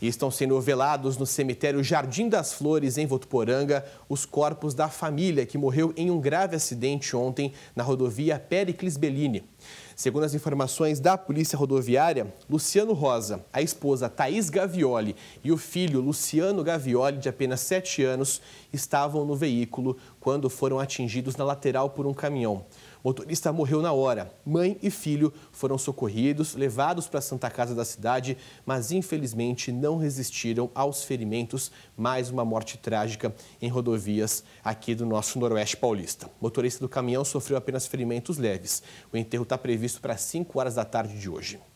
E estão sendo velados no cemitério Jardim das Flores, em Votuporanga, os corpos da família que morreu em um grave acidente ontem na rodovia Pericles Bellini. Segundo as informações da Polícia Rodoviária, Luciano Rosa, a esposa Thaís Gavioli e o filho Luciano Gavioli, de apenas 7 anos, estavam no veículo quando foram atingidos na lateral por um caminhão. O motorista morreu na hora. Mãe e filho foram socorridos, levados para a Santa Casa da cidade, mas infelizmente não resistiram aos ferimentos. Mais uma morte trágica em rodovias aqui do nosso Noroeste Paulista. O motorista do caminhão sofreu apenas ferimentos leves. O enterro está previsto previsto para 5 horas da tarde de hoje.